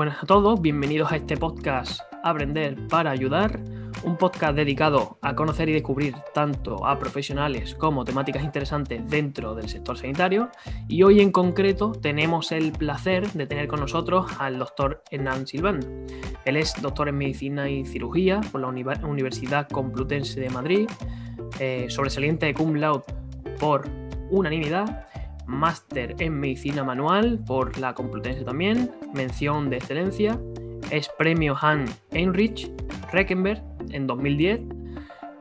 Buenas a todos, bienvenidos a este podcast Aprender para Ayudar, un podcast dedicado a conocer y descubrir tanto a profesionales como temáticas interesantes dentro del sector sanitario. Y hoy en concreto tenemos el placer de tener con nosotros al doctor Hernán Silván. Él es doctor en medicina y cirugía por la Universidad Complutense de Madrid, eh, sobresaliente de cum laude por unanimidad máster en medicina manual por la Complutense también, mención de excelencia, es premio Han Heinrich Reckenberg en 2010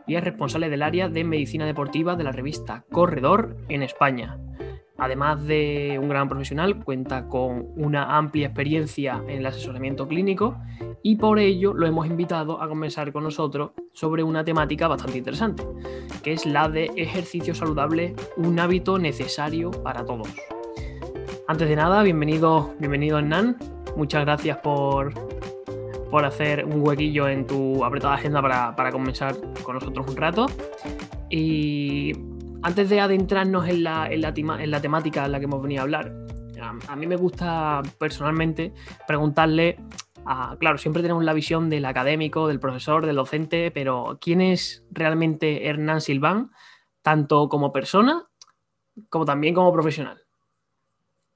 y es responsable del área de medicina deportiva de la revista Corredor en España. Además de un gran profesional, cuenta con una amplia experiencia en el asesoramiento clínico y por ello lo hemos invitado a conversar con nosotros sobre una temática bastante interesante, que es la de ejercicio saludable, un hábito necesario para todos. Antes de nada, bienvenido, bienvenido Hernán. Muchas gracias por, por hacer un huequillo en tu apretada agenda para, conversar con nosotros un rato. Y antes de adentrarnos en la, en la, temática en la que hemos venido a hablar, a, mí me gusta personalmente preguntarle a, claro, siempre tenemos la visión del académico, del profesor, del docente, pero ¿quién es realmente Hernán Silván, tanto como persona como también como profesional?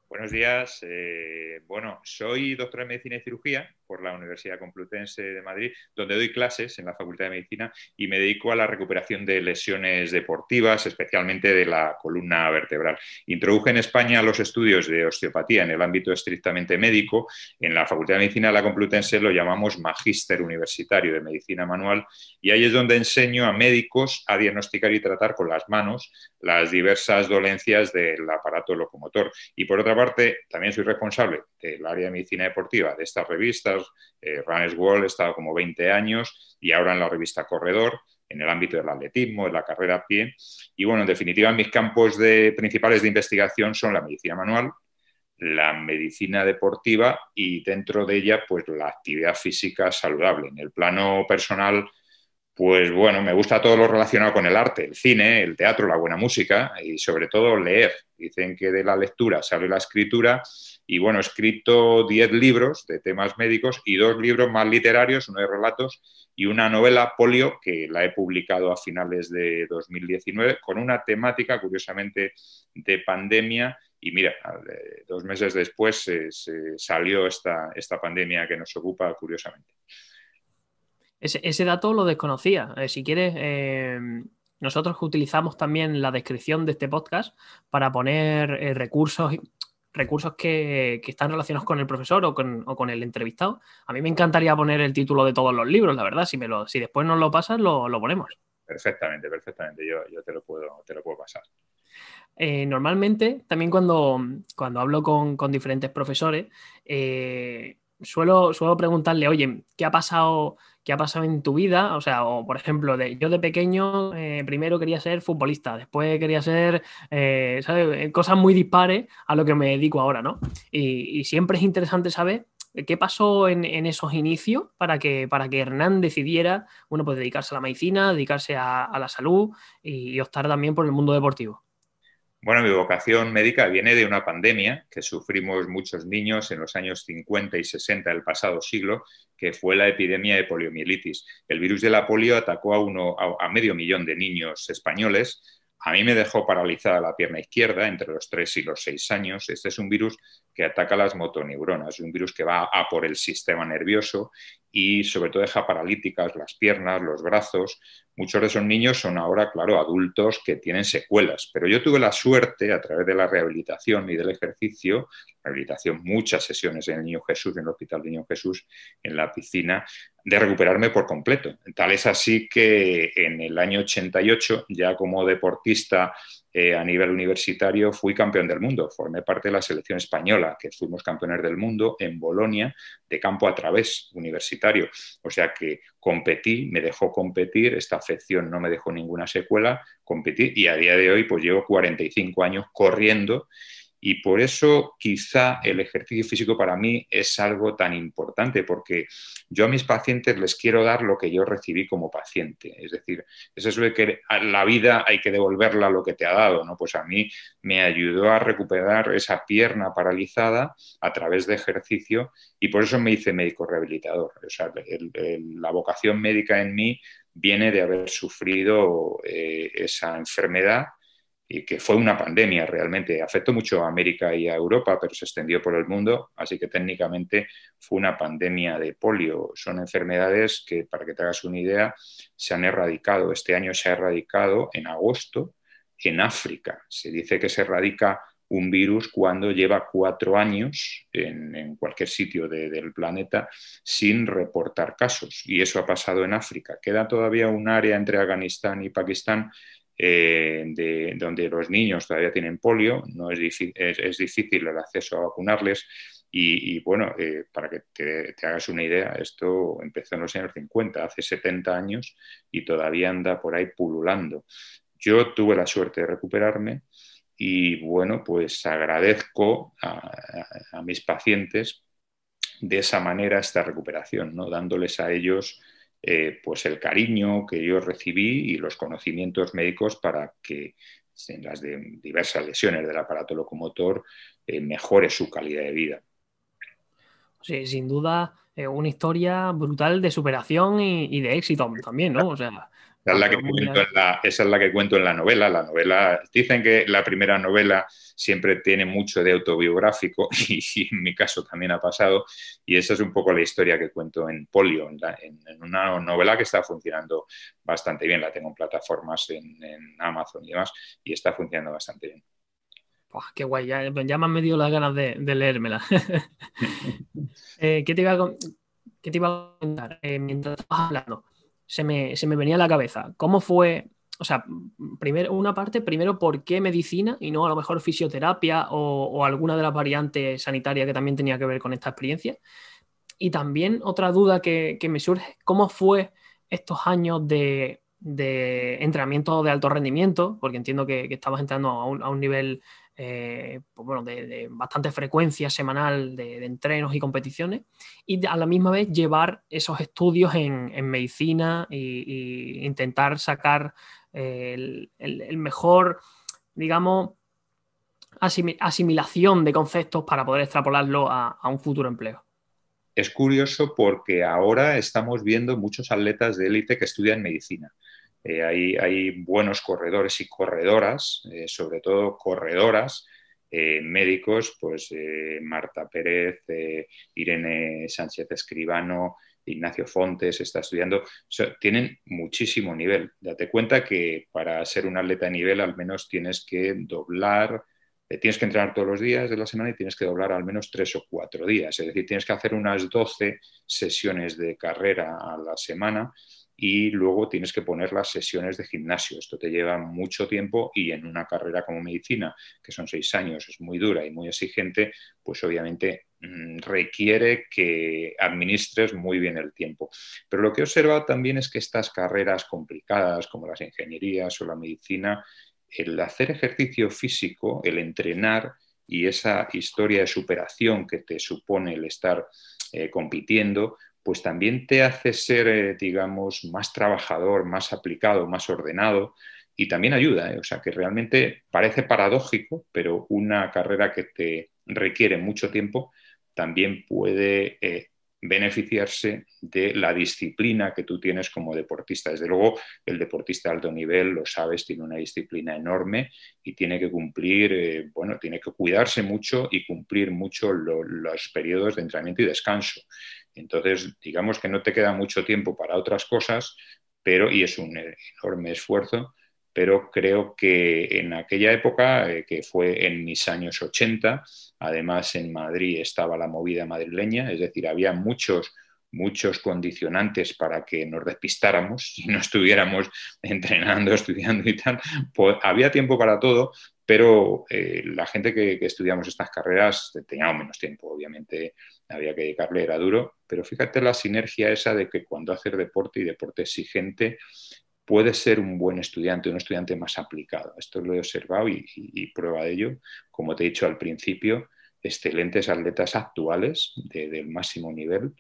Buenos días. Eh, bueno, soy doctor en medicina y cirugía por la Universidad Complutense de Madrid, donde doy clases en la Facultad de Medicina y me dedico a la recuperación de lesiones deportivas, especialmente de la columna vertebral. Introduje en España los estudios de osteopatía en el ámbito estrictamente médico. En la Facultad de Medicina de la Complutense lo llamamos Magíster Universitario de Medicina Manual y ahí es donde enseño a médicos a diagnosticar y tratar con las manos las diversas dolencias del aparato locomotor. Y por otra parte, también soy responsable del área de medicina deportiva de estas revistas, eh, World, he estado como 20 años y ahora en la revista Corredor, en el ámbito del atletismo, de la carrera a pie. Y bueno, en definitiva, mis campos de, principales de investigación son la medicina manual, la medicina deportiva y dentro de ella, pues la actividad física saludable. En el plano personal, pues bueno, me gusta todo lo relacionado con el arte, el cine, el teatro, la buena música y sobre todo leer. Dicen que de la lectura sale la escritura y bueno, he escrito 10 libros de temas médicos y dos libros más literarios, uno de relatos y una novela polio que la he publicado a finales de 2019 con una temática curiosamente de pandemia y mira, eh, dos meses después eh, salió esta, esta pandemia que nos ocupa curiosamente. Ese, dato lo desconocía. Eh, si quieres, nosotros utilizamos también la descripción de este podcast para poner eh, recursos, recursos que, están relacionados con el profesor o con, el entrevistado. A mí me encantaría poner el título de todos los libros, la verdad. Si, después nos lo pasas, lo, ponemos. Perfectamente, perfectamente. Yo, te, lo puedo, te lo puedo pasar. Eh, normalmente, también cuando, cuando hablo con, diferentes profesores, eh, suelo, preguntarle, oye, ¿qué ha pasado? ¿Qué ha pasado en tu vida? O sea, por ejemplo, de, yo de pequeño eh, primero quería ser futbolista, después quería ser, eh, eh, Cosas muy dispares a lo que me dedico ahora, ¿no? Y, siempre es interesante saber qué pasó en, esos inicios para que, para que Hernán decidiera, bueno, pues dedicarse a la medicina, dedicarse a, la salud y optar también por el mundo deportivo. Bueno, mi vocación médica viene de una pandemia que sufrimos muchos niños en los años 50 y 60 del pasado siglo, que fue la epidemia de poliomielitis. El virus de la polio atacó a, uno, a, medio millón de niños españoles. A mí me dejó paralizada la pierna izquierda entre los 3 y los 6 años. Este es un virus que ataca las motoneuronas, un virus que va a por el sistema nervioso y sobre todo deja paralíticas las piernas, los brazos. Muchos de esos niños son ahora, claro, adultos que tienen secuelas, pero yo tuve la suerte a través de la rehabilitación y del ejercicio, rehabilitación, muchas sesiones en el Niño Jesús, en el Hospital Niño Jesús, en la piscina, de recuperarme por completo. Tal es así que en el año 88, ya como deportista eh, a nivel universitario fui campeón del mundo, formé parte de la selección española, que fuimos campeones del mundo en Bolonia de campo a través universitario. O sea que competí, me dejó competir, esta afección no me dejó ninguna secuela, competí y a día de hoy pues llevo 45 años corriendo y por eso quizá el ejercicio físico para mí es algo tan importante, porque yo a mis pacientes les quiero dar lo que yo recibí como paciente. Es decir, eso de que la vida hay que devolverla lo que te ha dado, ¿no? Pues a mí me ayudó a recuperar esa pierna paralizada a través de ejercicio y por eso me hice médico rehabilitador. O sea, la vocación médica en mí viene de haber sufrido eh, esa enfermedad que fue una pandemia realmente. Afectó mucho a América y a Europa, pero se extendió por el mundo, así que técnicamente fue una pandemia de polio. Son enfermedades que, para que te hagas una idea, se han erradicado. Este año se ha erradicado en agosto en África. Se dice que se erradica un virus cuando lleva cuatro años en, cualquier sitio del planeta sin reportar casos. Y eso ha pasado en África. Queda todavía un área entre Afganistán y Pakistán eh, donde los niños todavía tienen polio, no es, difícil, el acceso a vacunarles. Y, bueno, eh, para que te, hagas una idea, esto empezó en los años 50, hace 70 años, y todavía anda por ahí pululando. Yo tuve la suerte de recuperarme y bueno, pues agradezco a, a mis pacientes de esa manera esta recuperación, ¿no? dándoles a ellos eh, pues el cariño que yo recibí y los conocimientos médicos para que en las diversas lesiones del aparato locomotor eh, mejore su calidad de vida. Sí, sin duda, eh, una historia brutal de superación y, de éxito también, ¿no? la que esa es la que cuento en la novela. La novela, dicen que la primera novela siempre tiene mucho de autobiográfico y, en mi caso también ha pasado. Y esa es un poco la historia que cuento en Polio, en, una novela que está funcionando bastante bien. La tengo en plataformas en, Amazon y demás y está funcionando bastante bien. qué guay, ya, me han medido las ganas de, leérmela. Eh, ¿qué, te iba a, ¿qué, eh, mientras estabas hablando, se me, venía a la cabeza. ¿Cómo fue o sea, primero, una parte, primero, ¿por qué medicina y no a lo mejor fisioterapia o, alguna de las variantes sanitarias que también tenía que ver con esta experiencia? Y también otra duda que, me surge, ¿cómo fue estos años de, entrenamiento de alto rendimiento? Porque entiendo que, que estabas entrando a a un nivel eh, pues bueno, de, bastante frecuencia semanal de, entrenos y competiciones, y a la misma vez llevar esos estudios en, medicina e, intentar sacar eh, el, mejor, digamos, asimilación de conceptos para poder extrapolarlo a, un futuro empleo. Es curioso porque ahora estamos viendo muchos atletas de élite que estudian medicina. Eh, hay, buenos corredores y corredoras, eh, sobre todo corredoras, eh, médicos, pues Marta Pérez, Irene Sánchez Escribano, Ignacio Fontes está estudiando, tienen muchísimo nivel. Date cuenta que para ser un atleta de nivel al menos tienes que doblar, tienes que entrenar todos los días de la semana y tienes que doblar al menos tres o cuatro días. Es decir, tienes que hacer unas 12 sesiones de carrera a la semana y luego tienes que poner las sesiones de gimnasio. Esto te lleva mucho tiempo y en una carrera como medicina, que son seis años, es muy dura y muy exigente, pues obviamente mm, requiere que administres muy bien el tiempo. Pero lo que he observado también es que estas carreras complicadas, como las ingenierías o la medicina, el hacer ejercicio físico, el entrenar y esa historia de superación que te supone el estar eh, compitiendo, pues también te hace ser, eh, digamos, más trabajador, más aplicado, más ordenado y también ayuda. Eh. O sea, que realmente parece paradójico, pero una carrera que te requiere mucho tiempo también puede eh, beneficiarse de la disciplina que tú tienes como deportista. Desde luego, el deportista de alto nivel, lo sabes, tiene una disciplina enorme y tiene que cumplir, bueno, tiene que cuidarse mucho y cumplir mucho los periodos de entrenamiento y descanso. Entonces, digamos que no te queda mucho tiempo para otras cosas, pero, y es un enorme esfuerzo, pero creo que en aquella época, eh, que fue en mis años 80, además en Madrid estaba la movida madrileña, es decir, había muchos muchos condicionantes para que nos despistáramos si no estuviéramos entrenando, estudiando y tal. Pues había tiempo para todo, pero eh, la gente que, estudiamos estas carreras tenía menos tiempo, obviamente había que dedicarle, era duro, pero fíjate la sinergia esa de que cuando haces deporte y deporte exigente, puedes ser un buen estudiante, un estudiante más aplicado. Esto lo he observado y, prueba de ello, como te he dicho al principio, excelentes atletas actuales del máximo nivel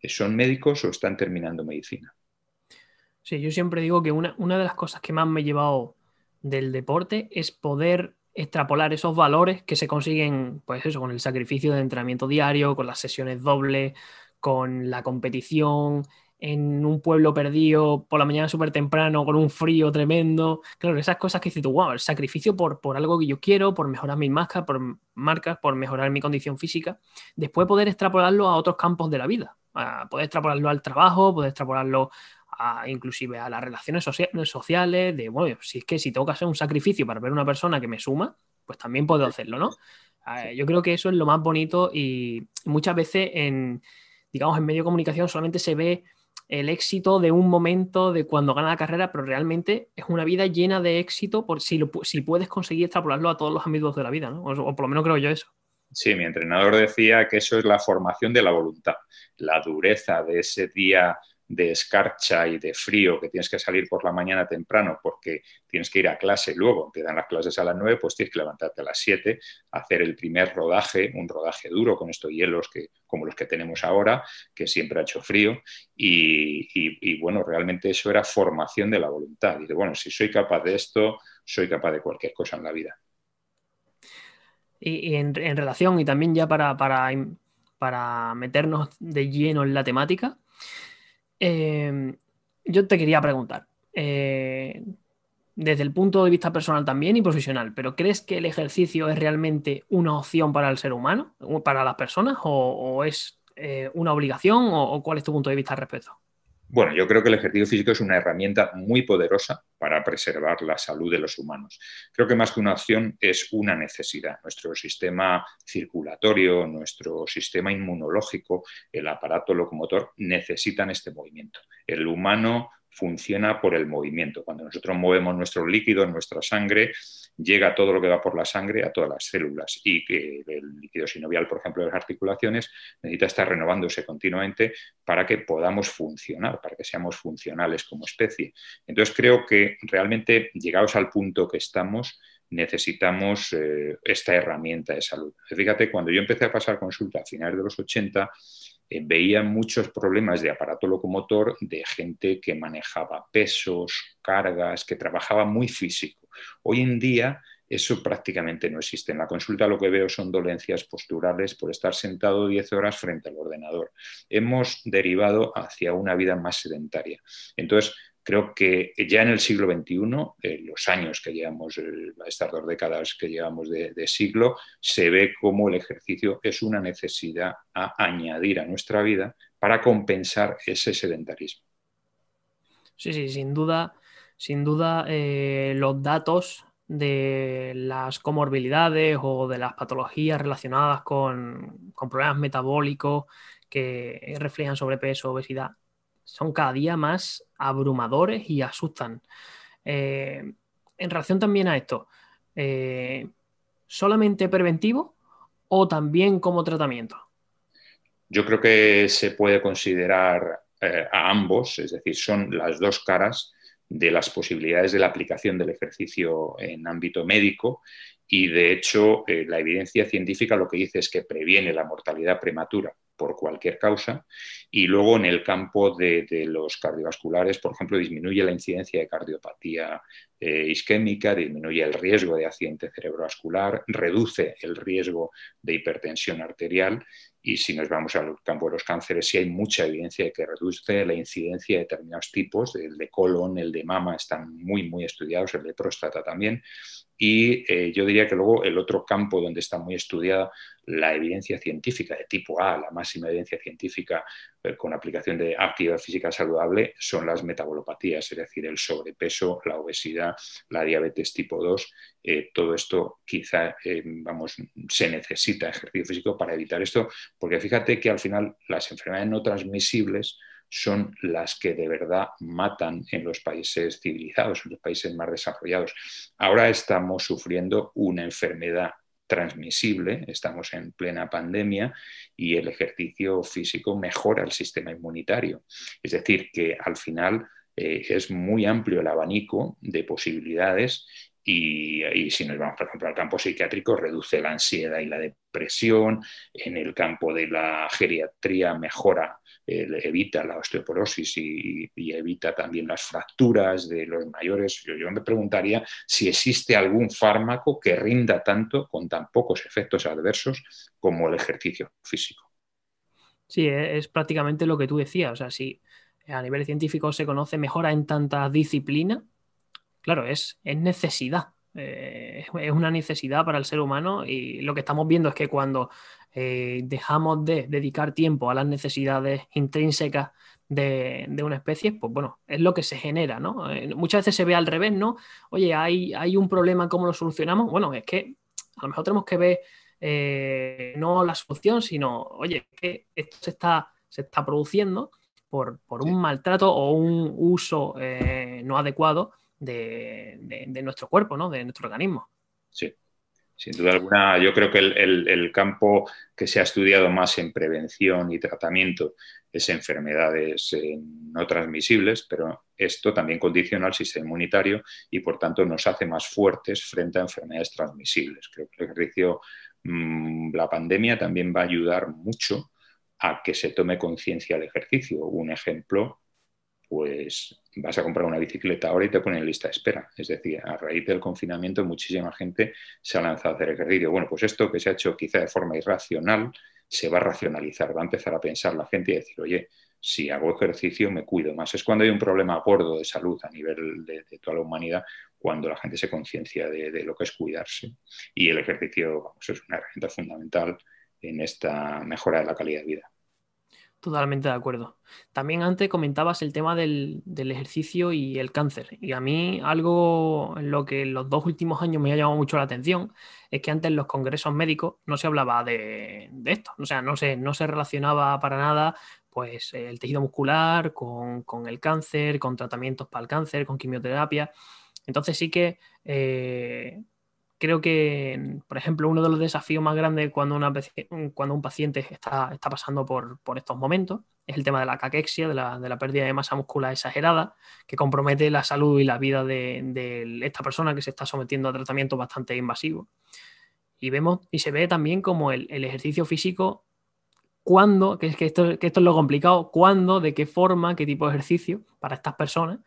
eh, son médicos o están terminando medicina. Sí, yo siempre digo que una, una de las cosas que más me he llevado del deporte es poder extrapolar esos valores que se consiguen, pues eso, con el sacrificio de entrenamiento diario, con las sesiones dobles, con la competición en un pueblo perdido por la mañana súper temprano, con un frío tremendo. Claro, esas cosas que dices tú, wow, el sacrificio por, por algo que yo quiero, por mejorar mis marcas, por marcas, por mejorar mi condición física. Después poder extrapolarlo a otros campos de la vida. Ah, poder extrapolarlo al trabajo, poder extrapolarlo inclusive a las relaciones sociales, de, bueno, si es que si tengo que hacer un sacrificio para ver una persona que me suma, pues también puedo hacerlo, ¿no? yo creo que eso es lo más bonito y muchas veces en, digamos, en medio de comunicación solamente se ve el éxito de un momento de cuando gana la carrera, pero realmente es una vida llena de éxito por si, si puedes conseguir extrapolarlo a todos los ámbitos de la vida, ¿no? O, o por lo menos creo yo eso. Sí, mi entrenador decía que eso es la formación de la voluntad, la dureza de ese día de escarcha y de frío, que tienes que salir por la mañana temprano porque tienes que ir a clase luego, te dan las clases a las 9, pues tienes que levantarte a las 7, hacer el primer rodaje, un rodaje duro con estos hielos que, como los que tenemos ahora, que siempre ha hecho frío, y, bueno, realmente eso era formación de la voluntad. Y de, bueno, si soy capaz de esto, soy capaz de cualquier cosa en la vida. Y, en, en, relación, y también ya para, para, para meternos de lleno en la temática, Em, yo te quería preguntar, eh, desde el punto de vista personal también y profesional, pero ¿crees que el ejercicio es realmente una opción para el ser humano, para las personas, o, es eh, una obligación, o, o, cuál es tu punto de vista al respecto? Bueno, yo creo que el ejercicio físico es una herramienta muy poderosa para preservar la salud de los humanos. Creo que más que una opción es una necesidad. Nuestro sistema circulatorio, nuestro sistema inmunológico, el aparato locomotor necesitan este movimiento. El humano funciona por el movimiento. Cuando nosotros movemos nuestro líquido, nuestra sangre, llega todo lo que va por la sangre a todas las células y que el líquido sinovial, por ejemplo, de las articulaciones, necesita estar renovándose continuamente para que podamos funcionar, para que seamos funcionales como especie. Entonces creo que realmente, llegados al punto que estamos, necesitamos eh, esta herramienta de salud. Fíjate, cuando yo empecé a pasar consulta a finales de los 80, eh, veía muchos problemas de aparato locomotor de gente que manejaba pesos, cargas, que trabajaba muy físico. Hoy en día eso prácticamente no existe. En la consulta lo que veo son dolencias posturales por estar sentado 10 horas frente al ordenador. Hemos derivado hacia una vida más sedentaria. Entonces, Creo que ya en el siglo XXI, eh, los años que llevamos, eh, estas dos décadas que llevamos de, siglo, se ve como el ejercicio es una necesidad a añadir a nuestra vida para compensar ese sedentarismo. Sí, sí, sin duda, sin duda, eh, los datos de las comorbilidades o de las patologías relacionadas con problemas metabólicos que reflejan sobrepeso, obesidad, son cada día más abrumadores y asustan. Eh, en relación también a esto, eh, ¿solamente preventivo o también como tratamiento? Yo creo que se puede considerar eh, a ambos, es decir, son las dos caras de las posibilidades de la aplicación del ejercicio en ámbito médico y de hecho la evidencia científica lo que dice es que previene la mortalidad prematura por cualquier causa. Y luego en el campo de, los cardiovasculares, por ejemplo, disminuye la incidencia de cardiopatía eh, isquémica, disminuye el riesgo de accidente cerebrovascular, reduce el riesgo de hipertensión arterial y si nos vamos al campo de los cánceres, sí hay mucha evidencia de que reduce la incidencia de determinados tipos, el de colon, el de mama están muy, muy estudiados, el de próstata también, y eh, yo diría que luego el otro campo donde está muy estudiada la evidencia científica de tipo A, la máxima evidencia científica eh, con aplicación de actividad física saludable, son las metabolopatías, es decir, el sobrepeso, la obesidad, la diabetes tipo 2. Eh, todo esto quizá, vamos, se necesita ejercicio físico para evitar esto, porque fíjate que al final las enfermedades no transmisibles, son las que de verdad matan en los países civilizados, en los países más desarrollados. Ahora estamos sufriendo una enfermedad transmisible, estamos en plena pandemia y el ejercicio físico mejora el sistema inmunitario. Es decir, que al final eh, es muy amplio el abanico de posibilidades y, y, si nos vamos, por ejemplo, al campo psiquiátrico, reduce la ansiedad y la depresión, en el campo de la geriatría mejora evita la osteoporosis y, evita también las fracturas de los mayores. Yo, yo, me preguntaría si existe algún fármaco que rinda tanto con tan pocos efectos adversos como el ejercicio físico. Sí, e, es prácticamente lo que tú decías. O sea, si a nivel científico se conoce mejora en tanta disciplina, claro, es, necesidad. Eh, es una necesidad para el ser humano y lo que estamos viendo es que cuando eh, dejamos de dedicar tiempo a las necesidades intrínsecas de, una especie, pues bueno, es lo que se genera, ¿no? Eh, muchas veces se ve al revés, ¿no? Oye, hay, hay un problema, ¿cómo lo solucionamos? Bueno, es que a lo mejor tenemos que ver eh, no la solución, sino, oye, que esto se está, se está produciendo por, un maltrato o un uso no adecuado de, de, nuestro cuerpo, ¿no? De nuestro organismo. Sí, sin duda alguna, yo creo que el, campo que se ha estudiado más en prevención y tratamiento es enfermedades eh, no transmisibles, pero esto también condiciona al sistema inmunitario y por tanto nos hace más fuertes frente a enfermedades transmisibles. Creo que el ejercicio, mm, la pandemia también va a ayudar mucho a que se tome conciencia del ejercicio. Un ejemplo pues vas a comprar una bicicleta ahora y te ponen lista de espera. Es decir, a raíz del confinamiento muchísima gente se ha lanzado a hacer ejercicio. Bueno, pues esto que se ha hecho quizá de forma irracional se va a racionalizar, va a empezar a pensar la gente y decir, oye, si hago ejercicio me cuido más. Es cuando hay un problema gordo de salud a nivel de, toda la humanidad, cuando la gente se conciencia de, lo que es cuidarse. Y el ejercicio es una herramienta fundamental en esta mejora de la calidad de vida. Totalmente de acuerdo. También antes comentabas el tema del, ejercicio y el cáncer. Y a mí algo en lo que en los dos últimos años me ha llamado mucho la atención es que antes en los congresos médicos no se hablaba de, esto. O sea, no se, no se relacionaba para nada pues el tejido muscular con, el cáncer, con tratamientos para el cáncer, con quimioterapia. Entonces sí que eh, creo que, por ejemplo, uno de los desafíos más grandes cuando, cuando un paciente está, pasando por, estos momentos es el tema de la caquexia, de la, pérdida de masa muscular exagerada, que compromete la salud y la vida de, esta persona que se está sometiendo a tratamientos bastante invasivos. Y vemos, y se ve también como el, ejercicio físico, cuándo, que, es, que, esto, es lo complicado, cuándo, de qué forma, qué tipo de ejercicio para estas personas,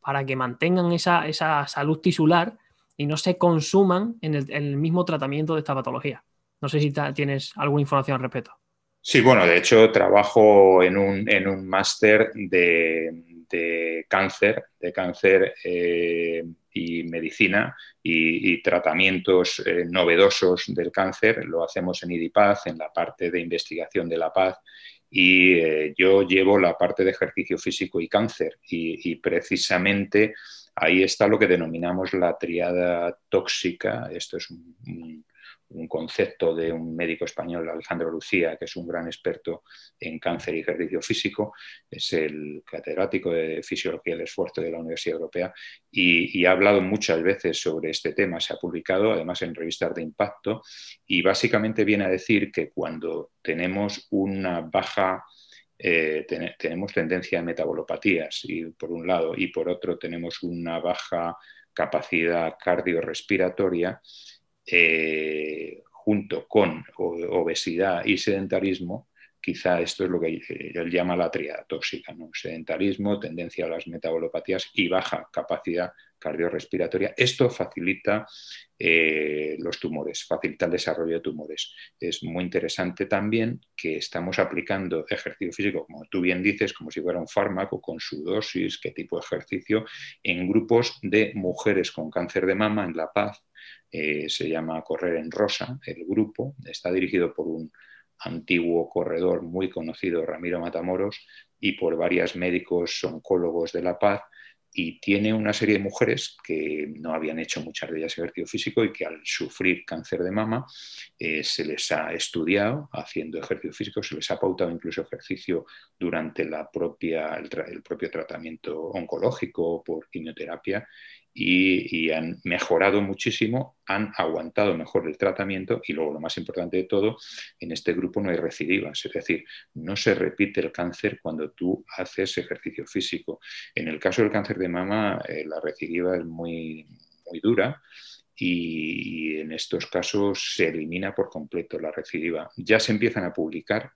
para que mantengan esa, esa salud tisular y no se consuman en el, mismo tratamiento de esta patología. No sé si tienes alguna información al respecto. Sí, bueno, de hecho trabajo en un, máster de, cáncer, de cáncer eh, y medicina y, tratamientos eh, novedosos del cáncer. Lo hacemos en IDIPAZ, en la parte de investigación de la paz y eh, yo llevo la parte de ejercicio físico y cáncer y precisamente Ahí está lo que denominamos la triada tóxica. Esto es un, concepto de un médico español, Alejandro Lucía, que es un gran experto en cáncer y ejercicio físico. Es el catedrático de Fisiología del Esfuerzo de la Universidad Europea y ha hablado muchas veces sobre este tema. Se ha publicado además en revistas de impacto y básicamente viene a decir que cuando tenemos una baja eh, tenemos tendencia a metabolopatías, y, por un lado, y por otro tenemos una baja capacidad cardiorrespiratoria eh, junto con obesidad y sedentarismo, quizá esto es lo que él llama la triada tóxica, ¿no? sedentarismo, tendencia a las metabolopatías y baja capacidad cardiorrespiratoria. Esto facilita eh, los tumores, facilita el desarrollo de tumores. Es muy interesante también que estamos aplicando ejercicio físico, como tú bien dices, como si fuera un fármaco, con su dosis, qué tipo de ejercicio, en grupos de mujeres con cáncer de mama en La Paz. Eh, se llama Correr en Rosa, el grupo. Está dirigido por un antiguo corredor muy conocido, Ramiro Matamoros, y por varios médicos oncólogos de La Paz y tiene una serie de mujeres que no habían hecho muchas de ellas ejercicio físico y que al sufrir cáncer de mama eh, se les ha estudiado haciendo ejercicio físico, se les ha pautado incluso ejercicio durante la propia, el, el propio tratamiento oncológico por quimioterapia y, han mejorado muchísimo, han aguantado mejor el tratamiento y luego lo más importante de todo, en este grupo no hay recidivas, es decir, no se repite el cáncer cuando tú haces ejercicio físico. En el caso del cáncer de mama, eh, la recidiva es muy, muy dura y, en estos casos se elimina por completo la recidiva. Ya se empiezan a publicar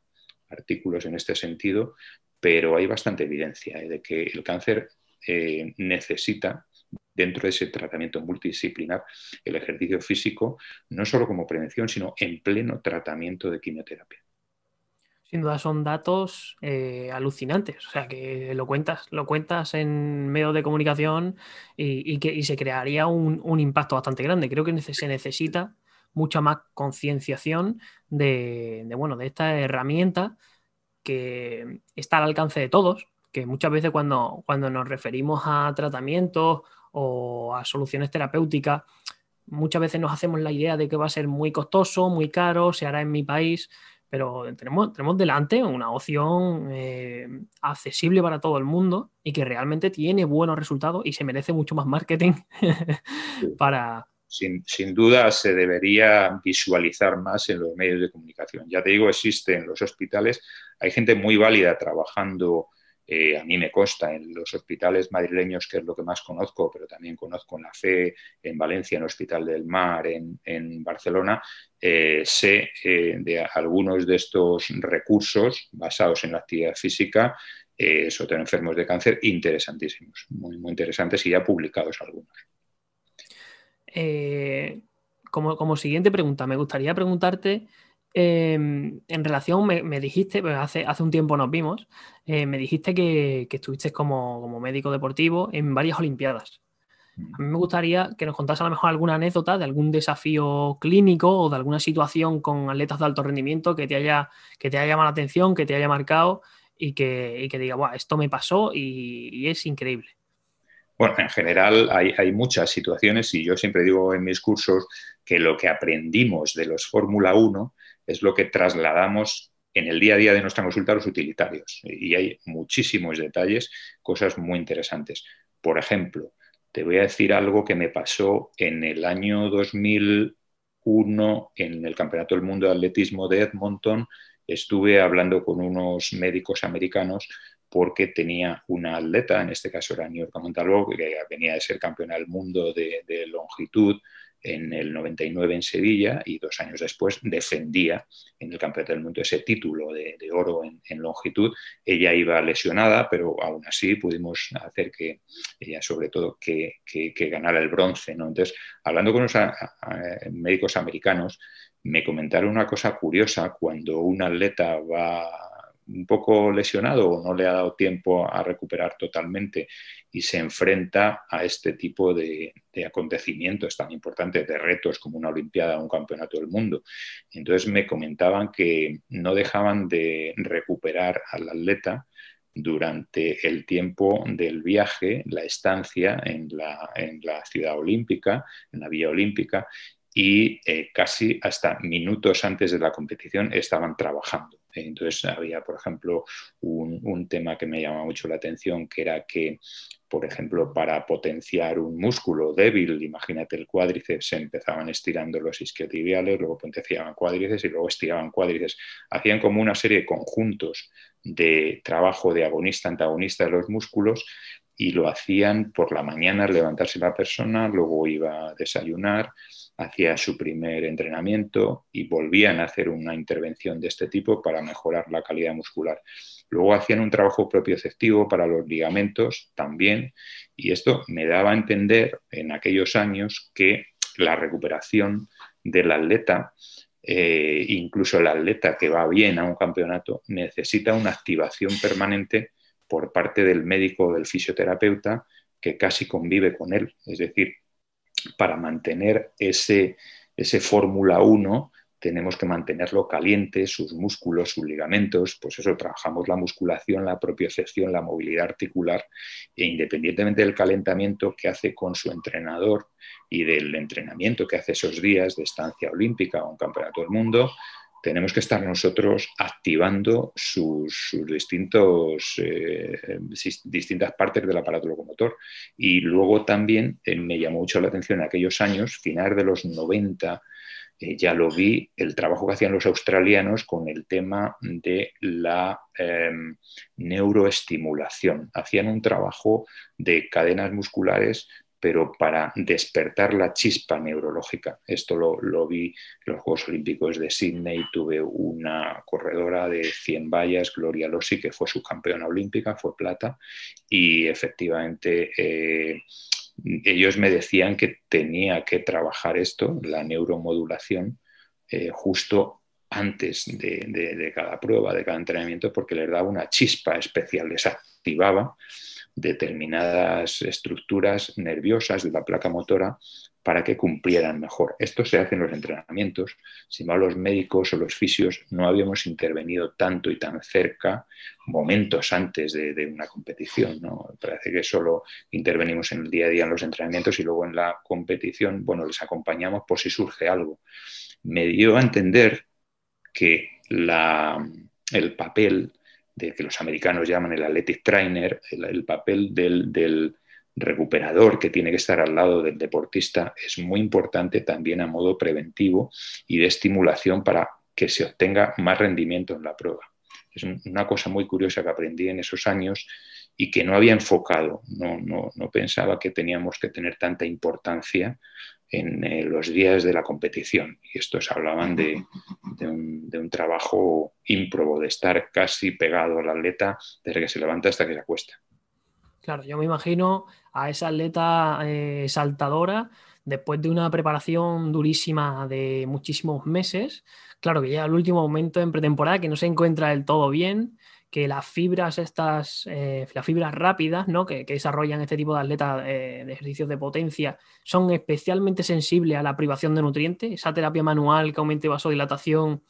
artículos en este sentido, pero hay bastante evidencia eh, de que el cáncer eh, necesita dentro de ese tratamiento multidisciplinar el ejercicio físico, no solo como prevención, sino en pleno tratamiento de quimioterapia. Sin duda son datos eh, alucinantes, o sea que lo cuentas, lo cuentas en medios de comunicación y, que se crearía un, impacto bastante grande. Creo que se necesita mucha más concienciación de, esta herramienta que está al alcance de todos, que muchas veces cuando nos referimos a tratamientos o a soluciones terapéuticas. Muchas veces nos hacemos la idea de que va a ser muy costoso, muy caro, se hará en mi país, pero tenemos, tenemos delante una opción eh, accesible para todo el mundo y que realmente tiene buenos resultados y se merece mucho más marketing para... Sin, sin, duda se debería visualizar más en los medios de comunicación. Ya te digo, existe los hospitales, hay gente muy válida trabajando eh, a mí me consta en los hospitales madrileños, que es lo que más conozco, pero también conozco en la FE, en Valencia, en Hospital del Mar, en, Barcelona, eh, sé eh, de algunos de estos recursos basados en la actividad física, sobre enfermos de cáncer, interesantísimos, muy, muy interesantes y ya publicados algunos. como siguiente pregunta, me gustaría preguntarte Em, en relación, me, dijiste, pues, hace, hace, un tiempo nos vimos, eh, me dijiste que, estuviste como, médico deportivo en varias Olimpiadas. Mm. A mí me gustaría que nos contase a lo mejor alguna anécdota de algún desafío clínico o de alguna situación con atletas de alto rendimiento que te haya, que te haya llamado la atención, que te haya marcado y que, diga, esto me pasó y, es increíble. Bueno, en general hay, hay muchas situaciones y yo siempre digo en mis cursos que lo que aprendimos de los Fórmula 1 es lo que trasladamos en el día a día de nuestra consulta a los utilitarios. Y hay muchísimos detalles, cosas muy interesantes. Por ejemplo, te voy a decir algo que me pasó en el año 2001 en el Campeonato del Mundo de Atletismo de Edmonton. Estuve hablando con unos médicos americanos porque tenía una atleta, en este caso era New York Montalvo, que venía de ser campeona del mundo de, de longitud, en el 99 en Sevilla y dos años después defendía en el Campeonato del Mundo ese título de, oro en, en, longitud. Ella iba lesionada, pero aún así pudimos hacer que ella, sobre todo, que, ganara el bronce. Entonces, hablando con los médicos americanos, me comentaron una cosa curiosa cuando un atleta va un poco lesionado o no le ha dado tiempo a recuperar totalmente y se enfrenta a este tipo de, acontecimientos tan importantes, de retos como una Olimpiada o un Campeonato del Mundo. Entonces me comentaban que no dejaban de recuperar al atleta durante el tiempo del viaje, la estancia en la, ciudad olímpica, en la vía olímpica, y eh, casi hasta minutos antes de la competición estaban trabajando entonces había, por ejemplo, un, tema que me llamaba mucho la atención, que era que por ejemplo, para potenciar un músculo débil, imagínate el cuádriceps, se empezaban estirando los isquiotibiales, luego potenciaban cuádriceps y luego estiraban cuádriceps. Hacían como una serie de conjuntos de trabajo de agonista, antagonista de los músculos y lo hacían por la mañana, al levantarse la persona, luego iba a desayunar, hacía su primer entrenamiento y volvían a hacer una intervención de este tipo para mejorar la calidad muscular. Luego hacían un trabajo propioceptivo para los ligamentos también y esto me daba a entender en aquellos años que la recuperación del atleta, eh, incluso el atleta que va bien a un campeonato, necesita una activación permanente por parte del médico o del fisioterapeuta que casi convive con él. Es decir, para mantener ese, Fórmula 1 tenemos que mantenerlo caliente, sus músculos, sus ligamentos, pues eso, trabajamos la musculación, la propiocepción, la movilidad articular, e independientemente del calentamiento que hace con su entrenador y del entrenamiento que hace esos días de estancia olímpica o un campeonato del mundo, tenemos que estar nosotros activando sus, distintos, eh, distintas partes del aparato locomotor. Y luego también eh, me llamó mucho la atención en aquellos años, final de los 90, eh, ya lo vi, el trabajo que hacían los australianos con el tema de la em, neuroestimulación. Hacían un trabajo de cadenas musculares pero para despertar la chispa neurológica. Esto lo, vi en los Juegos Olímpicos de Sydney. Tuve una corredora de 100 vallas, Gloria Losi, que fue campeona olímpica, fue plata, y efectivamente... Eh, ellos me decían que tenía que trabajar esto, la neuromodulación, eh, justo antes de, de, cada prueba, de cada entrenamiento, porque les daba una chispa especial, les activaba determinadas estructuras nerviosas de la placa motora para que cumplieran mejor. Esto se hace en los entrenamientos. Si no los médicos o los fisios no habíamos intervenido tanto y tan cerca momentos antes de, una competición. Parece que solo intervenimos en el día a día en los entrenamientos y luego en la competición, bueno, les acompañamos por si surge algo. Me dio a entender que el papel de que los americanos llaman el athletic trainer, el, papel del, recuperador que tiene que estar al lado del deportista es muy importante también a modo preventivo y de estimulación para que se obtenga más rendimiento en la prueba. Es una cosa muy curiosa que aprendí en esos años y que no había enfocado, no, no, pensaba que teníamos que tener tanta importancia en eh, los días de la competición. Y estos hablaban de, un, trabajo ímprobo, de estar casi pegado al atleta desde que se levanta hasta que se acuesta. Claro, yo me imagino a esa atleta eh, saltadora, después de una preparación durísima de muchísimos meses, claro que ya al último momento en pretemporada que no se encuentra del todo bien, que las fibras estas, eh, las fibras rápidas, Que, desarrollan este tipo de atletas eh, de ejercicios de potencia, son especialmente sensibles a la privación de nutrientes. Esa terapia manual que aumente vasodilatación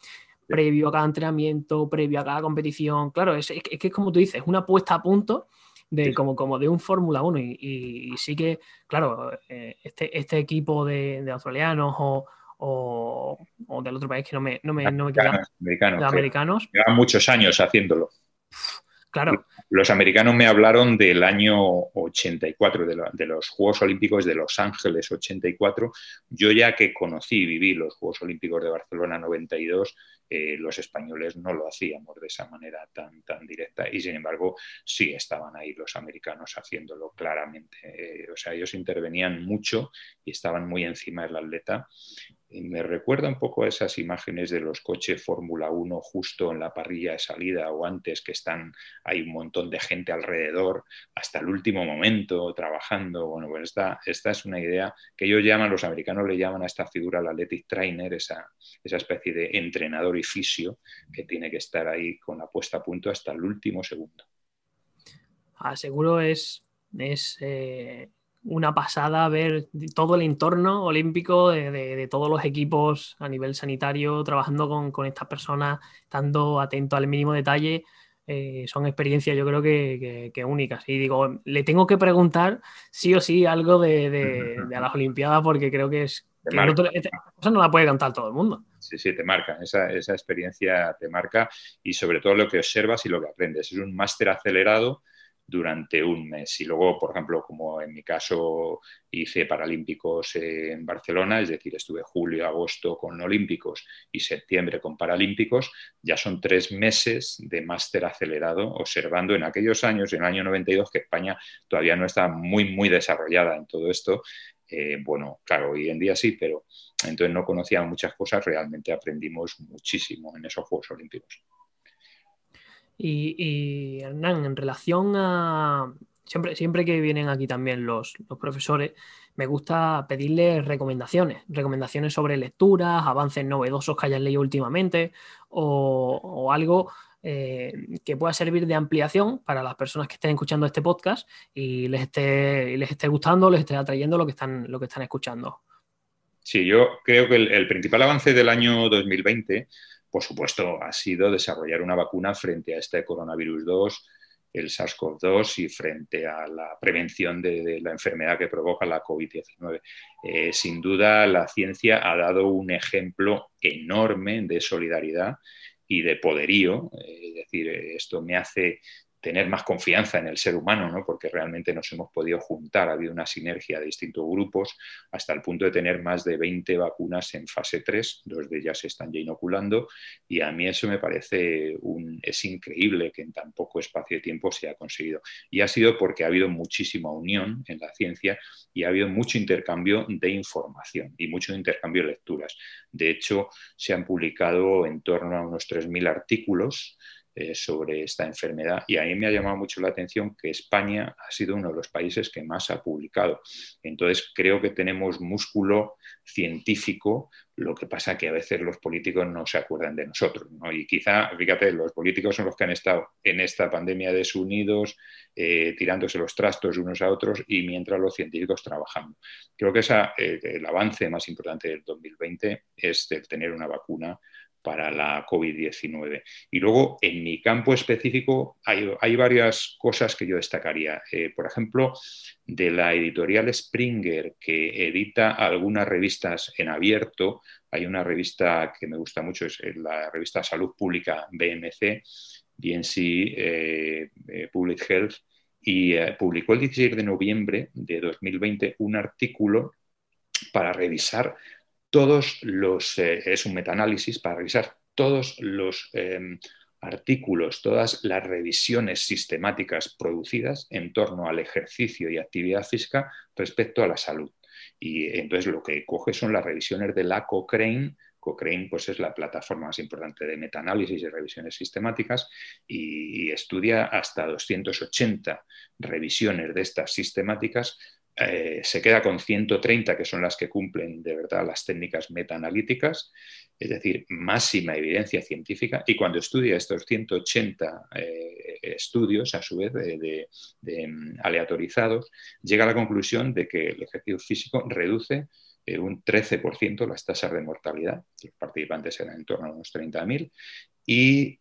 previo a cada entrenamiento, previo a cada competición. Claro, es, que es como tú dices, es una puesta a punto de como, como de un Fórmula 1 y, sí que, claro, eh, este, este, equipo de, australianos o, del otro país que no me, no americanos. Llevan muchos años haciéndolo. Claro. Los americanos me hablaron del año 84, de, de, los Juegos Olímpicos de Los Ángeles 84. Yo ya que conocí y viví los Juegos Olímpicos de Barcelona 92, eh, los españoles no lo hacíamos de esa manera tan, tan directa y sin embargo sí estaban ahí los americanos haciéndolo claramente. Eh, o sea, ellos intervenían mucho y estaban muy encima del atleta me recuerda un poco a esas imágenes de los coches Fórmula 1 justo en la parrilla de salida o antes que están, hay un montón de gente alrededor hasta el último momento trabajando. Bueno, bueno pues esta, es una idea que ellos llaman, los americanos le llaman a esta figura el athletic trainer, esa, esa especie de entrenador y fisio que tiene que estar ahí con la puesta a punto hasta el último segundo. Ah, seguro es, es eh, una pasada ver todo el entorno olímpico de, todos los equipos a nivel sanitario, trabajando con, con estas personas, estando atento al mínimo detalle. Eh, son experiencias yo creo que, únicas. Y digo, le tengo que preguntar sí o sí algo de, de, las Olimpiadas porque creo que es... Que cosa no la puede contar todo el mundo. Sí, sí, te marca, esa, esa experiencia te marca y sobre todo lo que observas y lo que aprendes. Es un máster acelerado durante un mes. Y luego, por ejemplo, como en mi caso hice Paralímpicos en Barcelona, es decir, estuve julio agosto con Olímpicos y septiembre con Paralímpicos, ya son tres meses de máster acelerado observando en aquellos años, en el año 92, que España todavía no está muy, muy desarrollada en todo esto. Eh, bueno, claro, hoy en día sí, pero entonces no conocía muchas cosas, realmente aprendimos muchísimo en esos Juegos Olímpicos. Y, Hernán, en relación a... Siempre, siempre que vienen aquí también los, los profesores, me gusta pedirles recomendaciones, recomendaciones sobre lecturas, avances novedosos que hayan leído últimamente o, algo eh, que pueda servir de ampliación para las personas que estén escuchando este podcast y les esté, les esté gustando, les esté atrayendo lo que están, lo que están escuchando. Sí, yo creo que el, el principal avance del año 2020 por supuesto, ha sido desarrollar una vacuna frente a este coronavirus 2, el SARS-CoV-2 y frente a la prevención de, la enfermedad que provoca la COVID-19. Eh, sin duda, la ciencia ha dado un ejemplo enorme de solidaridad y de poderío. Eh, es decir, esto me hace tener más confianza en el ser humano, ¿no? porque realmente nos hemos podido juntar, ha habido una sinergia de distintos grupos, hasta el punto de tener más de 20 vacunas en fase 3, dos de ellas se están ya inoculando, y a mí eso me parece un, es increíble que en tan poco espacio de tiempo se haya conseguido. Y ha sido porque ha habido muchísima unión en la ciencia y ha habido mucho intercambio de información y mucho intercambio de lecturas. De hecho, se han publicado en torno a unos 3.000 artículos eh, sobre esta enfermedad. Y a mí me ha llamado mucho la atención que España ha sido uno de los países que más ha publicado. Entonces, creo que tenemos músculo científico, lo que pasa que a veces los políticos no se acuerdan de nosotros. Y quizá, fíjate, los políticos son los que han estado en esta pandemia desunidos, eh, tirándose los trastos unos a otros y mientras los científicos trabajando. Creo que esa, eh, el avance más importante del 2020 es tener una vacuna para la COVID-19. Y luego, en mi campo específico, hay, varias cosas que yo destacaría. Eh, por ejemplo, de la editorial Springer, que edita algunas revistas en abierto, hay una revista que me gusta mucho, es eh, la revista Salud Pública BMC, BNC eh, Public Health, y publicó el 16 de noviembre de 2020 un artículo para revisar todos los, eh, es un metaanálisis para revisar todos los em, artículos, todas las revisiones sistemáticas producidas en torno al ejercicio y actividad física respecto a la salud. Y entonces lo que coge son las revisiones de la Cochrane. Cochrane pues, es la plataforma más importante de metaanálisis y revisiones sistemáticas y estudia hasta 280 revisiones de estas sistemáticas eh, se queda con 130, que son las que cumplen de verdad las técnicas metaanalíticas, es decir, máxima evidencia científica, y cuando estudia estos 180 eh, estudios, a su vez de, mm, aleatorizados, llega a la conclusión de que el ejercicio físico reduce eh, un 13% las tasas de mortalidad, los participantes eran en torno a unos 30.000, y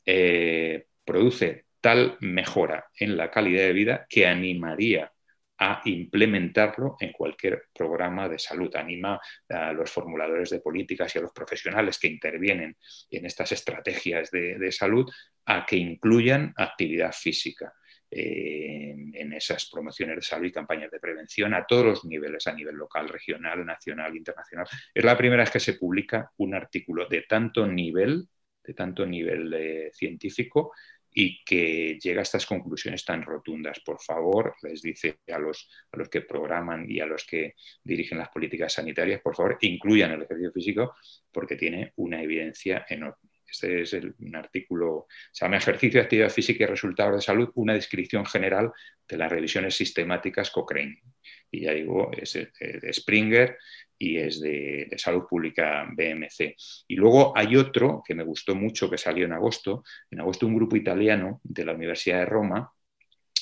produce tal mejora en la calidad de vida que animaría a implementarlo en cualquier programa de salud. Anima a los formuladores de políticas y a los profesionales que intervienen en estas estrategias de, salud a que incluyan actividad física. Eh, en, esas promociones de salud y campañas de prevención a todos los niveles, a nivel local, regional, nacional, internacional. Es la primera vez que se publica un artículo de tanto nivel, de tanto nivel eh, científico, y que llega a estas conclusiones tan rotundas. Por favor, les dice a los, a los que programan y a los que dirigen las políticas sanitarias, por favor, incluyan el ejercicio físico porque tiene una evidencia enorme. Este es un artículo, se llama Ejercicio, Actividad Física y Resultados de Salud, una descripción general de las revisiones sistemáticas Cochrane. Y ya digo, es, de Springer, y es de, Salud Pública BMC. Y luego hay otro que me gustó mucho que salió en agosto. En agosto un grupo italiano de la Universidad de Roma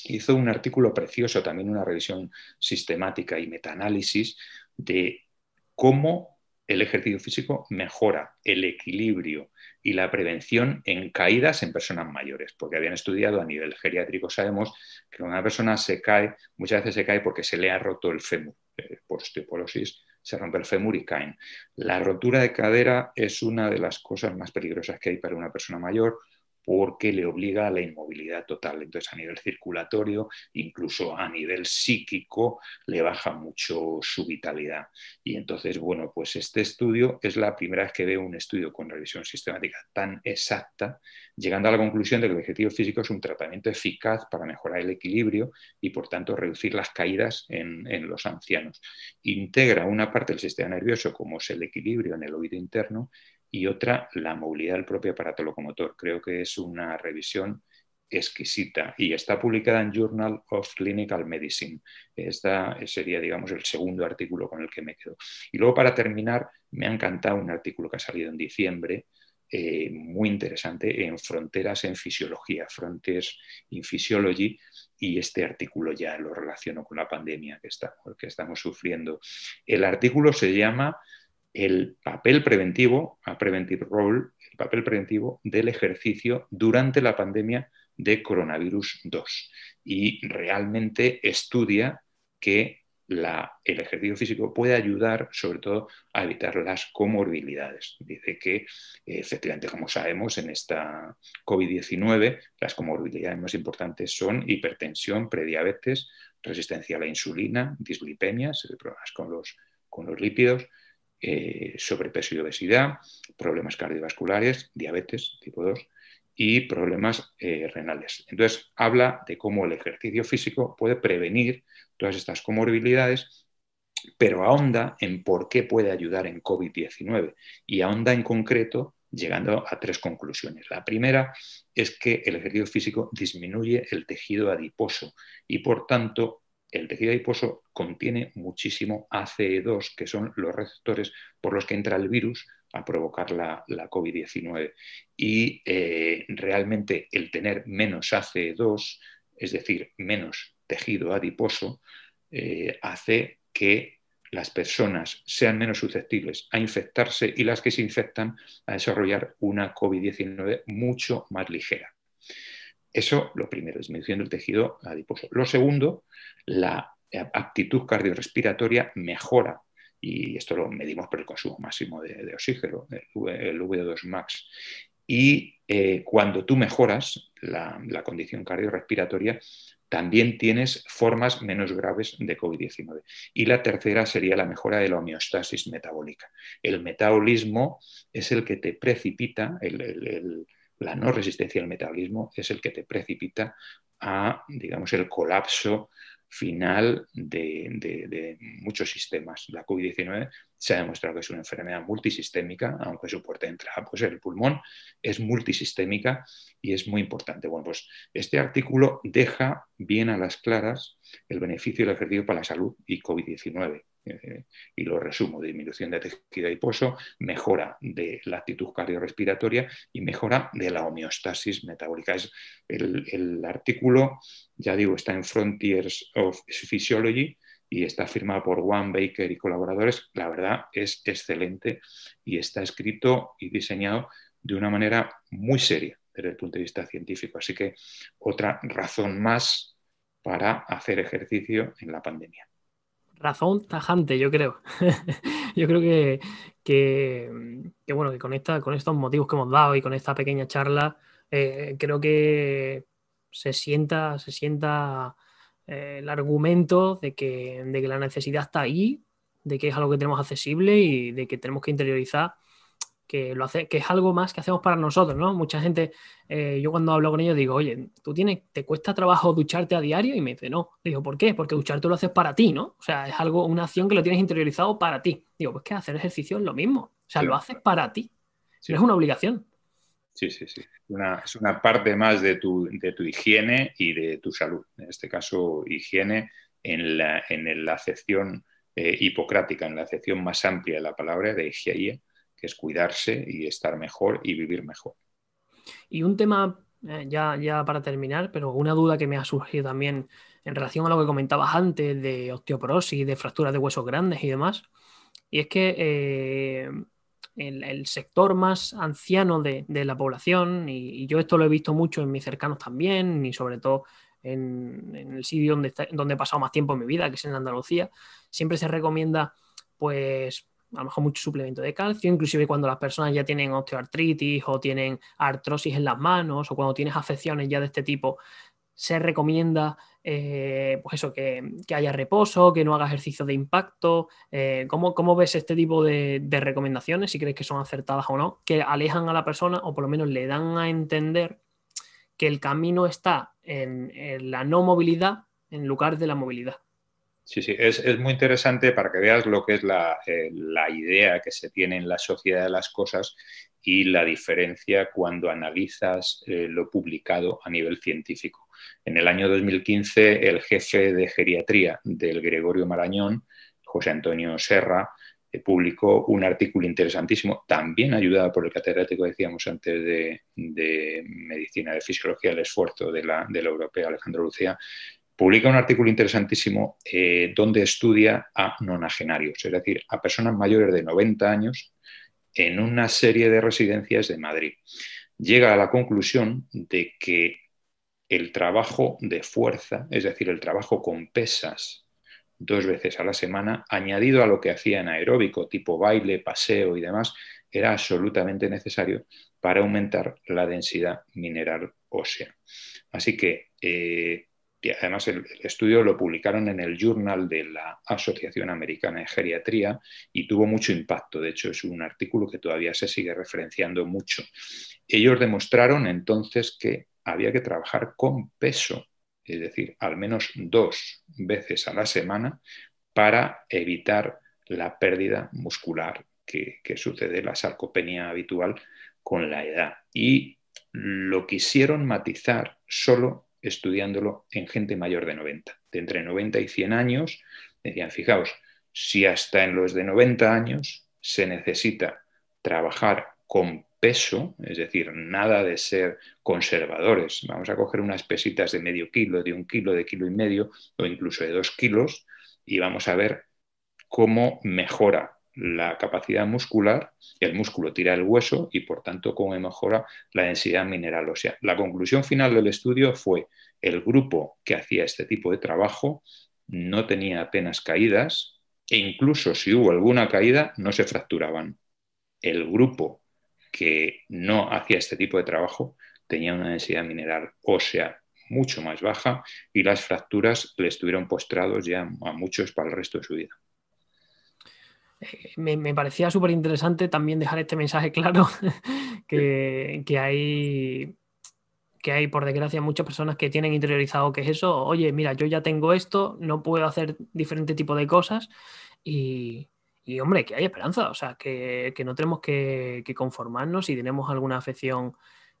hizo un artículo precioso, también una revisión sistemática y metaanálisis de cómo el ejercicio físico mejora el equilibrio y la prevención en caídas en personas mayores, porque habían estudiado a nivel geriátrico, sabemos que una persona se cae, muchas veces se cae porque se le ha roto el fémur eh, por osteoporosis se rompe el femur y caen. La rotura de cadera es una de las cosas más peligrosas que hay para una persona mayor porque le obliga a la inmovilidad total. Entonces, a nivel circulatorio, incluso a nivel psíquico, le baja mucho su vitalidad. Y entonces, bueno, pues este estudio es la primera vez que veo un estudio con revisión sistemática tan exacta, llegando a la conclusión de que el ejercicio físico es un tratamiento eficaz para mejorar el equilibrio y, por tanto, reducir las caídas en, en los ancianos. Integra una parte del sistema nervioso, como es el equilibrio en el oído interno, y otra la movilidad del propio aparato locomotor. Creo que es una revisión exquisita y está publicada en Journal of Clinical Medicine. Este sería, digamos, el segundo artículo con el que me quedo. Y luego, para terminar, me ha encantado un artículo que ha salido en diciembre, eh, muy interesante, en Fronteras en Fisiología, Frontiers in Physiology, y este artículo ya lo relaciono con la pandemia que estamos sufriendo. El artículo se llama el papel preventivo, a preventive role, el papel preventivo del ejercicio durante la pandemia de coronavirus 2 y realmente estudia que el ejercicio físico puede ayudar sobre todo a evitar las comorbilidades. Dice que efectivamente, como sabemos, en esta COVID-19 las comorbilidades más importantes son hipertensión, prediabetes, resistencia a la insulina, dislipemias, problemas con los lípidos, eh, sobrepeso y obesidad, problemas cardiovasculares, diabetes tipo 2 y problemas eh, renales. Entonces, habla de cómo el ejercicio físico puede prevenir todas estas comorbilidades, pero ahonda en por qué puede ayudar en COVID-19 y ahonda en concreto llegando a tres conclusiones. La primera es que el ejercicio físico disminuye el tejido adiposo y, por tanto, el tejido adiposo contiene muchísimo ACE2, que son los receptores por los que entra el virus a provocar la, COVID-19. Y eh, realmente el tener menos ACE2, es decir, menos tejido adiposo, eh, hace que las personas sean menos susceptibles a infectarse y las que se infectan a desarrollar una COVID-19 mucho más ligera. Eso lo primero, disminución del tejido adiposo. Lo segundo, la eh, aptitud cardiorrespiratoria mejora y esto lo medimos por el consumo máximo de, oxígeno, el V2 max. Y eh, cuando tú mejoras la, condición cardiorrespiratoria, también tienes formas menos graves de COVID-19. Y la tercera sería la mejora de la homeostasis metabólica. El metabolismo es el que te precipita, el la no resistencia al metabolismo es el que te precipita a, digamos, el colapso final de, muchos sistemas. La COVID-19 se ha demostrado que es una enfermedad multisistémica, aunque su puerta de entrada pues, el pulmón, es multisistémica y es muy importante. Bueno, pues este artículo deja bien a las claras el beneficio del ejercicio para la salud y COVID-19 y lo resumo, disminución de tejido adiposo, mejora de la actitud cardiorrespiratoria y mejora de la homeostasis metabólica. Es el, artículo, ya digo, está en Frontiers of Physiology, y está firmado por Juan Baker y colaboradores, la verdad es excelente y está escrito y diseñado de una manera muy seria desde el punto de vista científico. Así que otra razón más para hacer ejercicio en la pandemia razón tajante, yo creo. yo creo que, bueno, que con, con estos motivos que hemos dado y con esta pequeña charla, eh, creo que se sienta, se sienta eh, el argumento de que, de que la necesidad está ahí, de que es algo que tenemos accesible y de que tenemos que interiorizar que, lo hace, que es algo más que hacemos para nosotros, ¿no? Mucha gente, eh, yo cuando hablo con ellos digo, oye, ¿tú tienes, te cuesta trabajo ducharte a diario? Y me dice, no. Le digo, ¿por qué? Porque ducharte lo haces para ti, ¿no? O sea, es algo, una acción que lo tienes interiorizado para ti. Digo, pues que hacer ejercicio es lo mismo. O sea, lo haces para ti. si No es una obligación. Sí, sí, sí. es una parte más de tu, higiene y de tu salud. En este caso, higiene en la, en acepción eh, hipocrática, en la acepción más amplia de la palabra, de higiene es cuidarse y estar mejor y vivir mejor. Y un tema, eh, ya, ya para terminar, pero una duda que me ha surgido también en relación a lo que comentabas antes de osteoporosis, de fracturas de huesos grandes y demás, y es que eh, el, sector más anciano de, la población, y, yo esto lo he visto mucho en mis cercanos también, y sobre todo en, el sitio donde, donde he pasado más tiempo en mi vida, que es en Andalucía, siempre se recomienda pues a lo mejor mucho suplemento de calcio, inclusive cuando las personas ya tienen osteoartritis o tienen artrosis en las manos o cuando tienes afecciones ya de este tipo, se recomienda eh, pues eso, que, haya reposo, que no haga ejercicio de impacto. Eh, ¿cómo, ves este tipo de, recomendaciones? Si crees que son acertadas o no, que alejan a la persona o por lo menos le dan a entender que el camino está en la no movilidad en lugar de la movilidad. Sí, sí, es, muy interesante para que veas lo que es eh, la, idea que se tiene en la sociedad de las cosas y la diferencia cuando analizas eh, lo publicado a nivel científico. En el año 2015, el jefe de geriatría del Gregorio Marañón, José Antonio Serra, eh, publicó un artículo interesantísimo, también ayudado por el catedrático, decíamos antes, de, Medicina de Fisiología el Esfuerzo de la, de la Europea, Alejandro Lucía, publica un artículo interesantísimo eh, donde estudia a nonagenarios, es decir, a personas mayores de 90 años en una serie de residencias de Madrid. Llega a la conclusión de que el trabajo de fuerza, es decir, el trabajo con pesas dos veces a la semana, añadido a lo que hacían aeróbico, tipo baile, paseo y demás, era absolutamente necesario para aumentar la densidad mineral ósea. Así que eh, además el, estudio lo publicaron en el Journal de la Asociación Americana de Geriatría y tuvo mucho impacto. De hecho, es un artículo que todavía se sigue referenciando mucho. Ellos demostraron entonces que había que trabajar con peso, es decir, al menos dos veces a la semana para evitar la pérdida muscular que, sucede, la sarcopenia habitual con la edad. Y lo quisieron matizar solo estudiándolo en gente mayor de 90, de entre 90 y 100 años. Decían, fijaos, si hasta en los de 90 años se necesita trabajar con peso, es decir, nada de ser conservadores. Vamos a coger unas pesitas de medio kilo, de un kilo, de kilo y medio o incluso de dos kilos y vamos a ver cómo mejora la capacidad muscular, el músculo tira el hueso y por tanto como mejora la densidad mineral sea, La conclusión final del estudio fue el grupo que hacía este tipo de trabajo no tenía apenas caídas e incluso si hubo alguna caída no se fracturaban. El grupo que no hacía este tipo de trabajo tenía una densidad mineral ósea mucho más baja y las fracturas le estuvieron postrados ya a muchos para el resto de su vida. me, parecía súper interesante también dejar este mensaje claro, que, hay, que hay, por desgracia, muchas personas que tienen interiorizado que es eso, oye, mira, yo ya tengo esto, no puedo hacer diferente tipo de cosas y, hombre, que hay esperanza, o sea, que, no tenemos que, que conformarnos si tenemos alguna afección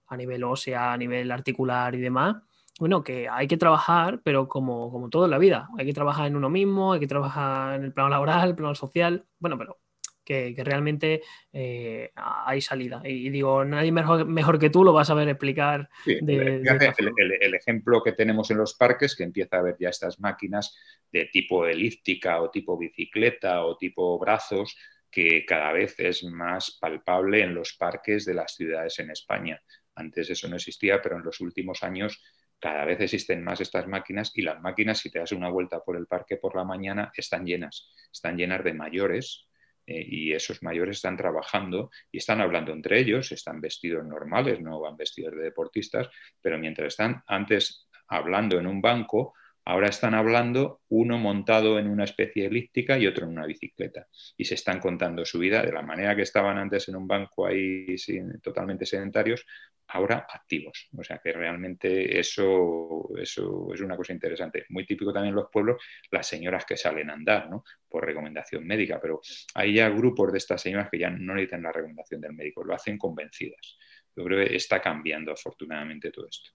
a nivel ósea, a nivel articular y demás, bueno, que hay que trabajar, pero como, todo en la vida, hay que trabajar en uno mismo, hay que trabajar en el plano laboral, el plano social, bueno, pero que, realmente eh, hay salida. Y, digo, nadie mejor, que tú lo vas a ver explicar. el, el, ejemplo que tenemos en los parques, que empieza a haber ya estas máquinas de tipo elíptica o tipo bicicleta o tipo brazos, que cada vez es más palpable en los parques de las ciudades en España. Antes eso no existía, pero en los últimos años cada vez existen más estas máquinas y las máquinas, si te das una vuelta por el parque por la mañana, están llenas, están llenas de mayores eh, y esos mayores están trabajando y están hablando entre ellos, están vestidos normales, no van vestidos de deportistas, pero mientras están antes hablando en un banco, Ahora están hablando uno montado en una especie elíptica y otro en una bicicleta. Y se están contando su vida de la manera que estaban antes en un banco ahí totalmente sedentarios, ahora activos. O sea que realmente eso, eso es una cosa interesante. Muy típico también en los pueblos las señoras que salen a andar, ¿no? Por recomendación médica. Pero hay ya grupos de estas señoras que ya no necesitan la recomendación del médico, lo hacen convencidas. Yo está cambiando afortunadamente todo esto.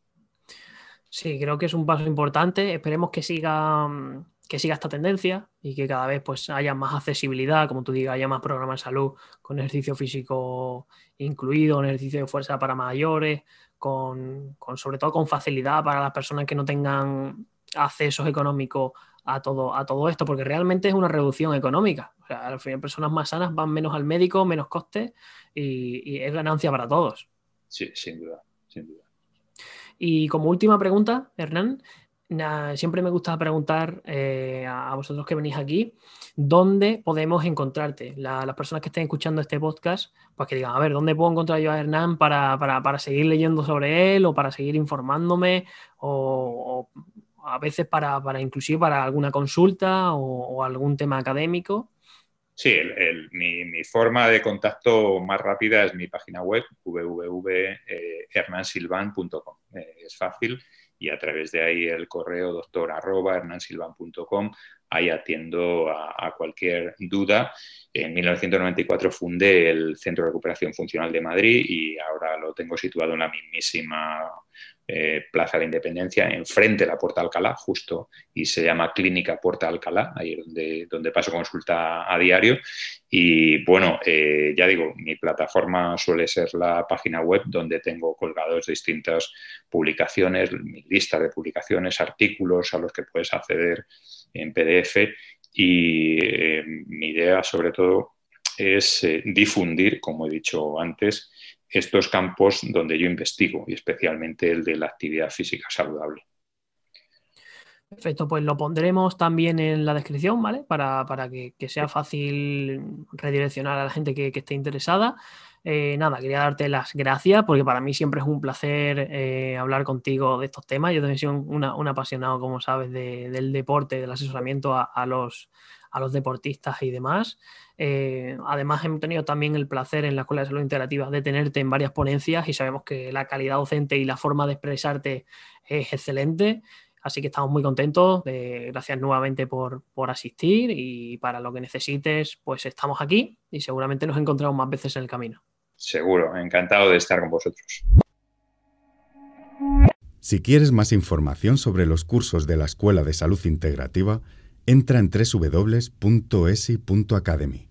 Sí, creo que es un paso importante. Esperemos que siga, mm, que siga esta tendencia y que cada vez pues, haya más accesibilidad, como tú digas, haya más programas de salud con ejercicio físico incluido, con ejercicio de fuerza para mayores, con, con, sobre todo con facilidad para las personas que no tengan accesos económicos a todo, a todo esto, porque realmente es una reducción económica. O sea, al final personas más sanas van menos al médico, menos costes y, y es ganancia para todos. Sí, sin duda, sin duda. Y como última pregunta, Hernán, siempre me gusta preguntar eh, a, vosotros que venís aquí, ¿dónde podemos encontrarte? las personas que estén escuchando este podcast, pues que digan, a ver, ¿dónde puedo encontrar yo a Hernán para, seguir leyendo sobre él o para seguir informándome o, a veces para, para, inclusive para alguna consulta o, algún tema académico? Sí, mi, mi, forma de contacto más rápida es mi página web, www.hernansilvan.com. Eh, es fácil y a través de ahí el correo doctor arroba hernansilvan.com, ahí atiendo a, a, cualquier duda. En 1994 fundé el Centro de Recuperación Funcional de Madrid y ahora lo tengo situado en la mismísima eh, Plaza de la Independencia, enfrente de la Puerta Alcalá, justo, y se llama Clínica Puerta Alcalá, ahí es donde, donde paso consulta a diario. Y bueno, eh, ya digo, mi plataforma suele ser la página web donde tengo colgados distintas publicaciones, mi lista de publicaciones, artículos a los que puedes acceder en PDF. Y eh, mi idea, sobre todo, es difundir, como he dicho antes, estos campos donde yo investigo y especialmente el de la actividad física saludable. Perfecto, pues lo pondremos también en la descripción, ¿vale? Para, que, sea fácil redireccionar a la gente que, esté interesada. Eh, nada, quería darte las gracias porque para mí siempre es un placer eh, hablar contigo de estos temas. Yo también soy un, apasionado, como sabes, del deporte, del asesoramiento a los a los deportistas y demás. Eh, además, hemos tenido también el placer en la Escuela de Salud Integrativa de tenerte en varias ponencias y sabemos que la calidad docente y la forma de expresarte es excelente. Así que estamos muy contentos. Eh, gracias nuevamente por, por, asistir y para lo que necesites, pues estamos aquí y seguramente nos encontramos más veces en el camino. Seguro, encantado de estar con vosotros. Si quieres más información sobre los cursos de la Escuela de Salud Integrativa, entra en www.esi.academy.